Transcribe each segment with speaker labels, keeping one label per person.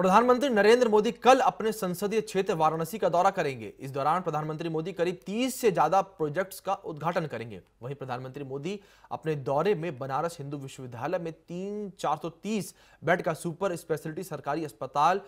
Speaker 1: प्रधानमंत्री नरेंद्र मोदी कल अपने संसदीय क्षेत्र वाराणसी का दौरा करेंगे इस दौरान प्रधानमंत्री मोदी करीब 30 से ज्यादा प्रोजेक्ट्स का उद्घाटन करेंगे वहीं प्रधानमंत्री मोदी अपने दौरे में बनारस हिंदू विश्वविद्यालय में तीन चार बेड का सुपर स्पेशलिटी सरकारी अस्पताल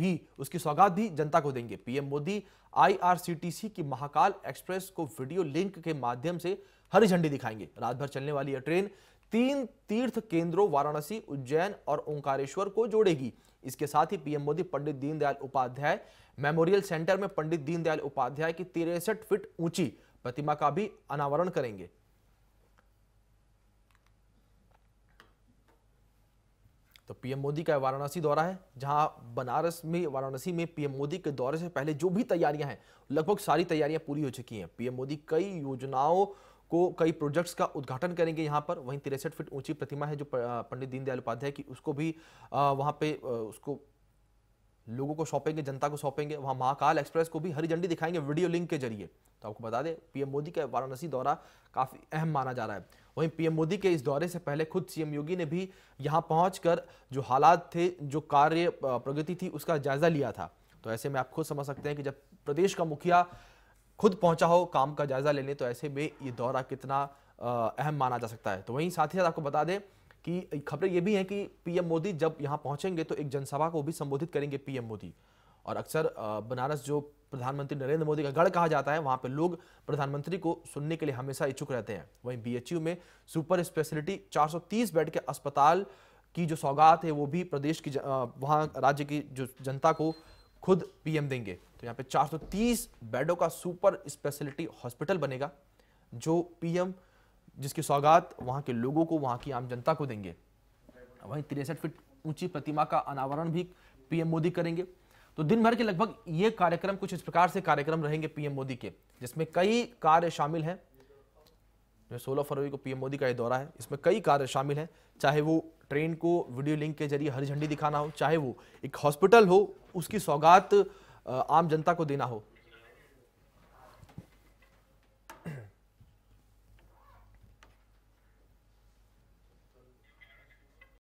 Speaker 1: भी उसकी सौगात भी जनता को देंगे पीएम मोदी आईआरसीटीसी की महाकाल एक्सप्रेस को वीडियो लिंक के माध्यम से हरी झंडी दिखाएंगे रात भर चलने वाली यह ट्रेन तीन तीर्थ केंद्रों वाराणसी उज्जैन और ओंकारेश्वर को जोड़ेगी इसके साथ ही PM Modi Pandit Deendayal Upadhyay memorial centre में पंडित दीनदयाल उपाध्याय की तिरसठ फीट ऊंची प्रतिमा का भी अनावरण करेंगे तो पीएम मोदी का वाराणसी दौरा है जहां बनारस में वाराणसी में पीएम मोदी के दौरे से पहले जो भी तैयारियां हैं लगभग सारी तैयारियां पूरी हो चुकी हैं पीएम मोदी कई योजनाओं को कई प्रोजेक्ट्स का उद्घाटन करेंगे यहाँ पर वहीं तिरसठ फीट ऊंची प्रतिमा है जो पंडित दीनदयाल उपाध्याय की उसको भी वहाँ पे उसको लोगों को सौंपेंगे जनता को सौंपेंगे वहाँ महाकाल एक्सप्रेस को भी हरी झंडी दिखाएंगे वीडियो लिंक के जरिए तो आपको बता दें पीएम मोदी का वाराणसी दौरा काफ़ी अहम माना जा रहा है वहीं पीएम मोदी के इस दौरे से पहले खुद सीएम योगी ने भी यहाँ पहुँच जो हालात थे जो कार्य प्रगति थी उसका जायजा लिया था तो ऐसे में आप खुद समझ सकते हैं कि जब प्रदेश का मुखिया खुद पहुंचा हो काम का जायजा लेने तो ऐसे में ये दौरा कितना अहम माना जा सकता है तो वहीं साथ ही साथ आपको बता दें कि खबरें ये भी हैं कि पीएम मोदी जब यहाँ पहुंचेंगे तो एक जनसभा को भी संबोधित करेंगे पीएम मोदी और अक्सर बनारस जो प्रधानमंत्री नरेंद्र मोदी का गढ़ कहा जाता है वहाँ पर लोग प्रधानमंत्री को सुनने के लिए हमेशा इच्छुक रहते हैं वहीं बीएचयू में सुपर स्पेशलिटी 430 बेड के अस्पताल की जो सौगात है वो भी प्रदेश की वहाँ राज्य की जो जनता को खुद पीएम देंगे तो यहाँ पे 430 बेडों का सुपर स्पेशलिटी हॉस्पिटल बनेगा जो पीएम जिसकी सौगात वहाँ के लोगों को वहाँ की आम जनता को देंगे वहीं तिरसठ फीट ऊंची प्रतिमा का अनावरण भी पीएम मोदी करेंगे तो दिन भर के लगभग ये कार्यक्रम कुछ इस प्रकार से कार्यक्रम रहेंगे पीएम मोदी के जिसमें कई कार्य शामिल हैं जो फरवरी को पीएम मोदी का ये दौरा है इसमें कई कार्य शामिल हैं चाहे वो ट्रेन को वीडियो लिंक के जरिए हरी झंडी दिखाना हो चाहे वो एक हॉस्पिटल हो उसकी सौगात आम जनता को देना हो